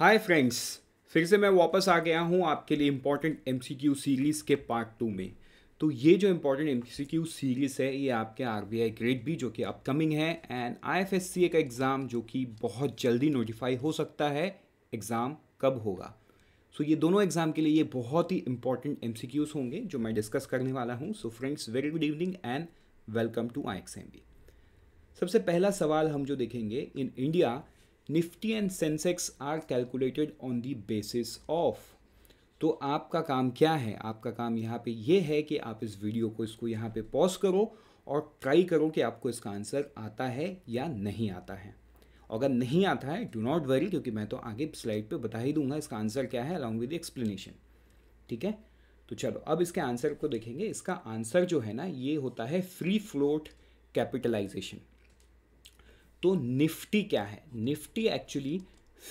Hi friends फिर से मैं वापस आ गया हूँ आपके लिए इम्पॉर्टेंट एम सीरीज़ के पार्ट टू में तो ये जो इम्पॉर्टेंट एम सीरीज़ है ये आपके आर ग्रेड बी जो कि अपकमिंग है एंड आई का एग्ज़ाम जो कि बहुत जल्दी नोटिफाई हो सकता है एग्ज़ाम कब होगा सो so, ये दोनों एग्ज़ाम के लिए ये बहुत ही इंपॉर्टेंट एम होंगे जो मैं डिस्कस करने वाला हूँ so friends very good evening and welcome to I सबसे पहला सवाल हम जो देखेंगे in India Nifty and Sensex are calculated on the basis of तो आपका काम क्या है आपका काम यहाँ पे ये है कि आप इस वीडियो को इसको यहाँ पे पॉज करो और ट्राई करो कि आपको इसका आंसर आता है या नहीं आता है अगर नहीं आता है डू नॉट वरी क्योंकि मैं तो आगे स्लाइड पे बता ही दूंगा इसका आंसर क्या है अलॉन्ग विद एक्सप्लेनेशन ठीक है तो चलो अब इसके आंसर को देखेंगे इसका आंसर जो है ना ये होता है फ्री फ्लोट कैपिटलाइजेशन तो निफ्टी क्या है निफ्टी एक्चुअली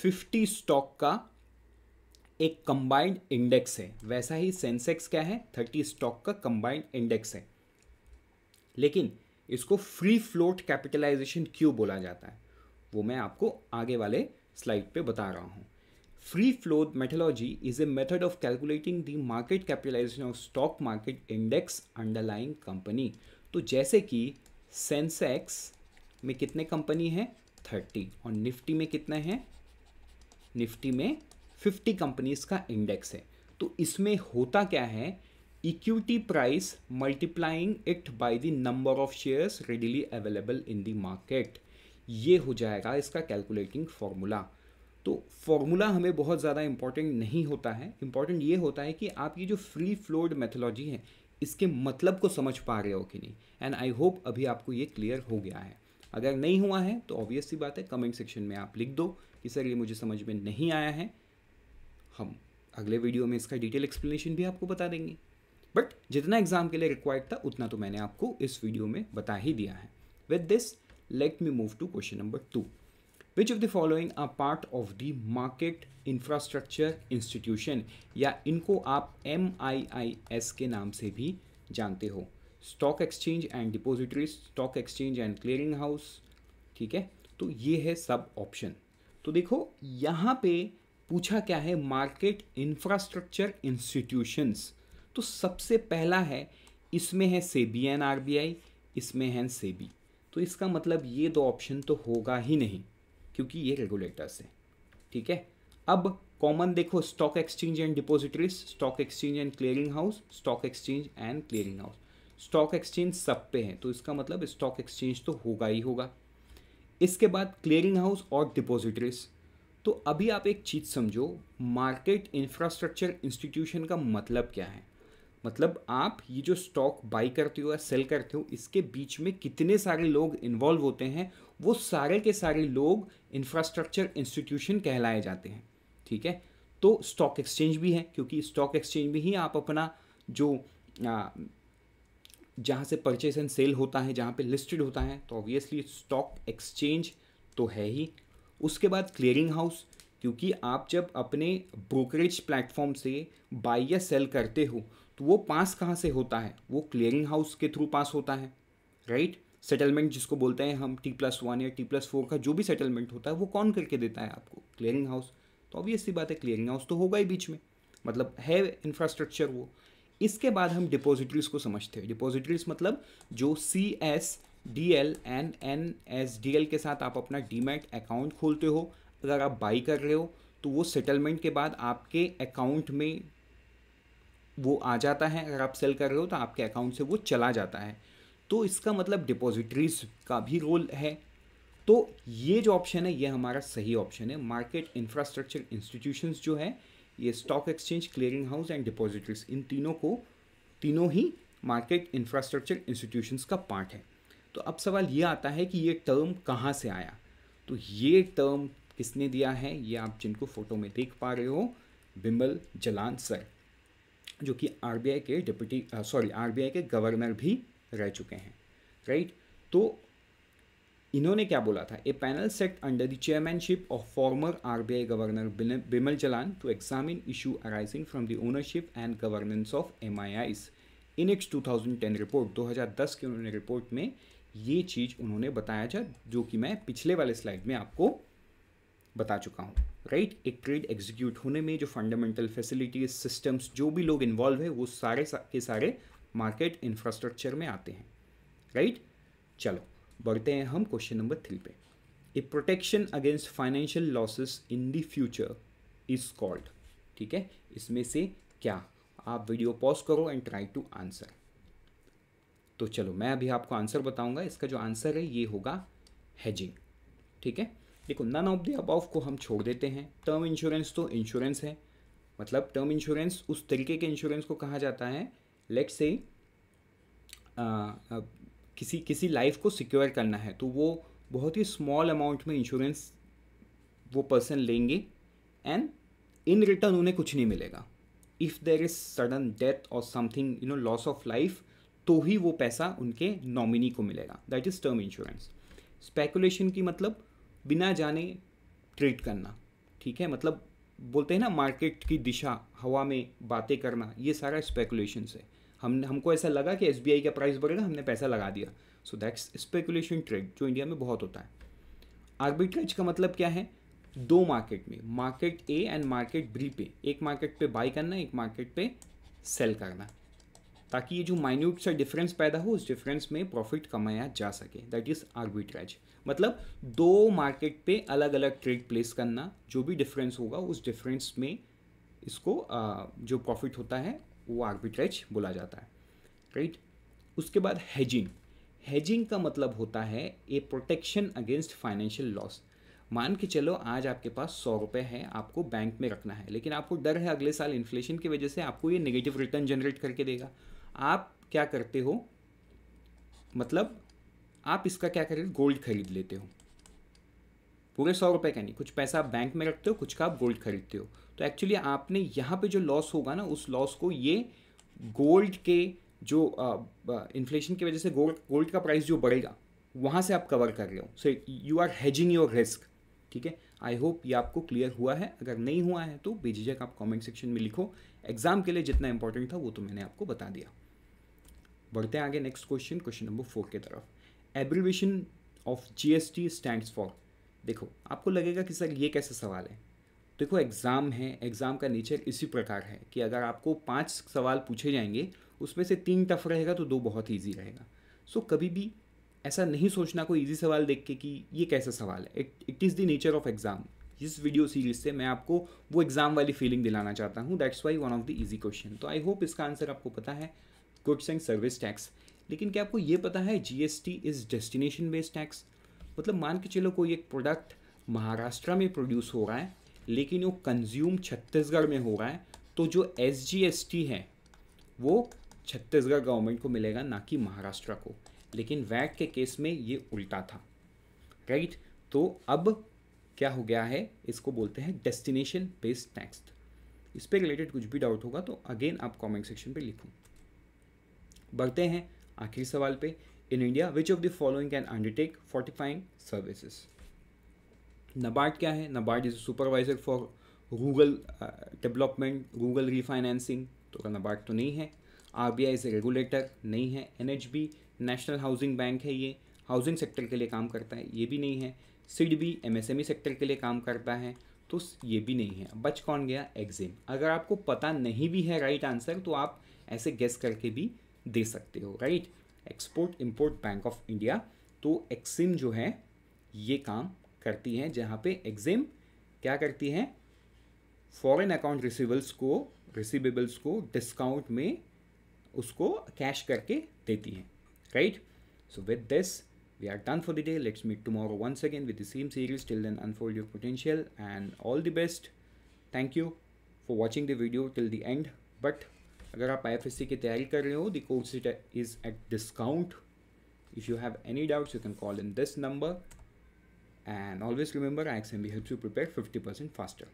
फिफ्टी स्टॉक का एक कंबाइंड इंडेक्स है वैसा ही सेंसेक्स क्या है थर्टी स्टॉक का कंबाइंड इंडेक्स है लेकिन इसको फ्री फ्लोट कैपिटलाइजेशन क्यों बोला जाता है वो मैं आपको आगे वाले स्लाइड पे बता रहा हूँ free float methodology is a method of calculating the market capitalisation of stock market index underlying company तो जैसे कि सेंसेक्स में कितने कंपनी हैं थर्टी और निफ्टी में कितने हैं निफ्टी में फिफ्टी कंपनीज का इंडेक्स है तो इसमें होता क्या है equity price multiplying it by the number of shares readily available in the market ये हो जाएगा इसका कैलकुलेटिंग फॉर्मूला तो फॉर्मूला हमें बहुत ज़्यादा इम्पॉर्टेंट नहीं होता है इम्पॉर्टेंट ये होता है कि आप ये जो फ्री फ्लोड मेथोलॉजी है इसके मतलब को समझ पा रहे हो कि नहीं एंड आई होप अभी आपको ये क्लियर हो गया है अगर नहीं हुआ है तो ऑब्वियस सी बात है कमेंट सेक्शन में आप लिख दो कि सर ये मुझे समझ में नहीं आया है हम अगले वीडियो में इसका डिटेल एक्सप्लेनेशन भी आपको बता देंगे बट जितना एग्जाम के लिए रिक्वायर्ड था उतना तो मैंने आपको इस वीडियो में बता ही दिया है with this let me move to question number two which of the following uh part of the market infrastructure institution या इनको आप एम के नाम से भी जानते हो stock exchange and depository stock exchange and clearing house ठीक है तो ये है सब ऑप्शन तो देखो यहाँ पे पूछा क्या है मार्केट इंफ्रास्ट्रक्चर इंस्टीट्यूशंस तो सबसे पहला है इसमें है सेबी एंड आरबीआई इसमें है सेबी तो इसका मतलब ये दो ऑप्शन तो होगा ही नहीं क्योंकि ये रेगुलेटर्स है ठीक है अब कॉमन देखो stock exchange and depositories stock exchange and clearing house stock exchange and clearing house stock exchange सब पे हैं तो इसका मतलब स्टॉक एक्सचेंज तो होगा ही होगा इसके बाद क्लियरिंग हाउस और डिपॉजिटरीज तो अभी आप एक चीज़ समझो मार्केट इंफ्रास्ट्रक्चर इंस्टीट्यूशन का मतलब क्या है मतलब आप ये जो स्टॉक बाई करते हो या सेल करते हो इसके बीच में कितने सारे लोग इन्वॉल्व होते हैं वो सारे के सारे लोग इंफ्रास्ट्रक्चर इंस्टीट्यूशन कहलाए जाते हैं ठीक है तो स्टॉक एक्सचेंज भी है क्योंकि स्टॉक एक्सचेंज में ही आप अपना जो जहाँ से परचेस एंड सेल होता है जहाँ पे लिस्टेड होता है तो ऑब्वियसली स्टॉक एक्सचेंज तो है ही उसके बाद क्लियरिंग हाउस क्योंकि आप जब अपने ब्रोकरेज प्लेटफॉर्म से बाई या सेल करते हो तो वो पास कहाँ से होता है वो क्लियरिंग हाउस के थ्रू पास होता है राइट right? सेटलमेंट जिसको बोलते हैं हम टी प्लस वन या टी प्लस फोर का जो भी सेटलमेंट होता है वो कौन करके देता है आपको क्लियरिंग हाउस तो ऑब्वियसली बात है क्लियरिंग हाउस तो होगा ही बीच में मतलब है इंफ्रास्ट्रक्चर वो इसके बाद हम डिपोजिटरीज को समझते हैं डिपोजिटरीज मतलब जो C S D L N N S D L के साथ आप अपना डीमैट अकाउंट खोलते हो अगर आप बाई कर रहे हो तो वो सेटलमेंट के बाद आपके अकाउंट में वो आ जाता है अगर आप सेल कर रहे हो तो आपके अकाउंट से वो चला जाता है तो इसका मतलब डिपॉजिटरीज का भी रोल है तो ये जो ऑप्शन है ये हमारा सही ऑप्शन है मार्केट इंफ्रास्ट्रक्चर इंस्टीट्यूशंस जो है ये stock exchange clearing house and depositors इन तीनों को तीनों ही मार्केट इंफ्रास्ट्रक्चर इंस्टीट्यूशंस का पार्ट है तो अब सवाल ये आता है कि ये टर्म कहाँ से आया तो ये टर्म किसने दिया है ये आप जिनको फ़ोटो में देख पा रहे हो बिमल जलान सर जो कि आरबीआई के डिप्टी सॉरी आरबीआई के गवर्नर भी रह चुके हैं राइट तो इन्होंने क्या बोला था a panel set under the chairmanship of former RBI governor Bimal Jalan to examine issue arising from the ownership and governance of M I I's in X two thousand ten report दो हज़ार दस की उन्होंने रिपोर्ट में ये चीज़ उन्होंने बताया था जो कि मैं पिछले वाले स्लाइड में आपको बता चुका हूँ राइट एक ट्रेड एग्जीक्यूट होने में जो फंडामेंटल फैसिलिटीज सिस्टम्स जो भी लोग इन्वॉल्व है वो सारे के सारे मार्केट इंफ्रास्ट्रक्चर में आते हैं राइट चलो बढ़ते हैं हम क्वेश्चन नंबर थ्री पे a protection against financial losses in the future is called ठीक है इसमें से क्या आप वीडियो पॉज करो एंड ट्राई टू आंसर तो चलो मैं अभी आपको आंसर बताऊंगा इसका जो आंसर है ये होगा हेजिंग ठीक है देखो नन ऑफ द अबाव को हम छोड़ देते हैं टर्म इंश्योरेंस तो इंश्योरेंस है मतलब टर्म इंश्योरेंस उस तरीके के इंश्योरेंस को कहा जाता है लेट से किसी किसी लाइफ को सिक्योर करना है तो वो बहुत ही स्मॉल अमाउंट में इंश्योरेंस वो पर्सन लेंगे एंड इन रिटर्न उन्हें कुछ नहीं मिलेगा if there is sudden death और something you know loss of life तो ही वो पैसा उनके नॉमिनी को मिलेगा that is term insurance speculation की मतलब बिना जाने ट्रेड करना ठीक है मतलब बोलते हैं ना मार्केट की दिशा हवा में बातें करना ये सारा स्पेकुलेशन है हमने हमको ऐसा लगा कि एस का प्राइस बढ़ेगा हमने पैसा लगा दिया सो दैट्स स्पेकुलेशन ट्रेड जो इंडिया में बहुत होता है आर्बिट्रेज का मतलब क्या है दो मार्केट में market A and market B पे एक मार्केट पे बाई करना एक मार्केट पे सेल करना ताकि ये जो माइन्यूट सा डिफरेंस पैदा हो उस डिफरेंस में प्रॉफिट कमाया जा सके दैट इज़ आर्बिट्रेज मतलब दो मार्केट पे अलग अलग ट्रेड प्लेस करना जो भी डिफरेंस होगा उस डिफरेंस में इसको जो प्रॉफिट होता है वो आर्बिट्रेज बोला जाता है राइट उसके बाद हेजिंग हैजिंग का मतलब होता है a protection against financial loss मान के चलो आज आपके पास सौ रुपये है आपको बैंक में रखना है लेकिन आपको डर है अगले साल इन्फ्लेशन की वजह से आपको ये नेगेटिव रिटर्न जनरेट करके देगा आप क्या करते हो मतलब आप इसका क्या करें गोल्ड खरीद लेते हो पूरे सौ रुपये का नहीं कुछ पैसा आप बैंक में रखते हो कुछ का आप गोल्ड खरीदते हो तो एक्चुअली आपने यहाँ पे जो लॉस होगा ना उस लॉस को ये गोल्ड के जो इन्फ्लेशन की वजह से गोल्ड गोल्ड का प्राइस जो बढ़ेगा वहाँ से आप कवर कर रहे हो so you are hedging your risk ठीक है आई होप ये आपको क्लियर हुआ है अगर नहीं हुआ है तो बेझिझक आप कमेंट सेक्शन में लिखो एग्जाम के लिए जितना इंपॉर्टेंट था वो तो मैंने आपको बता दिया बढ़ते हैं आगे next question question number four की तरफ abbreviation of GST stands for देखो आपको लगेगा कि सर ये कैसा सवाल है देखो एग्ज़ाम है एग्ज़ाम का नेचर इसी प्रकार है कि अगर आपको पाँच सवाल पूछे जाएंगे उसमें से तीन टफ रहेगा तो दो बहुत ईजी रहेगा सो so, कभी भी ऐसा नहीं सोचना कोई ईजी सवाल देख के कि ये कैसा सवाल है it is the nature of exam इस वीडियो सीरीज से मैं आपको वो एग्ज़ाम वाली फीलिंग दिलाना चाहता हूँ that's why one of the easy question तो आई होप इसका आंसर आपको पता है गुड्स एंड सर्विस टैक्स लेकिन क्या आपको ये पता है G S T is destination based tax मतलब मान के चलो कोई एक प्रोडक्ट महाराष्ट्र में प्रोड्यूस हो रहा है लेकिन वो कंज्यूम छत्तीसगढ़ में हो रहा है तो जो एस जी एस टी है वो छत्तीसगढ़ गवर्नमेंट को मिलेगा ना कि महाराष्ट्र को लेकिन वैट के केस में ये उल्टा था राइट तो अब क्या हो गया है इसको बोलते हैं डेस्टिनेशन बेस्ड टैक्स इस पर रिलेटेड कुछ भी डाउट होगा तो अगेन आप कमेंट सेक्शन पे लिखो बढ़ते हैं आखिरी सवाल पे in India which of the following can undertake fortifying services NABARD क्या है NABARD is supervisor for Google development Google refinancing तो नबार्ड तो नहीं है R B I is regulator नहीं है N H B National Housing Bank है ये हाउसिंग सेक्टर के लिए काम करता है ये भी नहीं है SIDBI M S M E sector के लिए काम करता है तो ये भी नहीं है बच कौन गया एग्जिम अगर आपको पता नहीं भी है राइट right आंसर तो आप ऐसे गेस करके भी दे सकते हो right export import bank of India तो एक्सिम जो है ये काम करती हैं जहाँ पे एग्जिम क्या करती हैं फॉरेन अकाउंट रिसिवल्स को रिसिबेबल्स को डिस्काउंट में उसको कैश करके देती हैं right so with this we are done for the day let's meet tomorrow one second with the same series till then unfold your potential and all the best thank you for watching the video till the end but अगर आप I F S C की तैयारी कर रहे हो the course is at discount if you have any doubts you can call in this number and always remember IXMB helps you prepare 50% faster.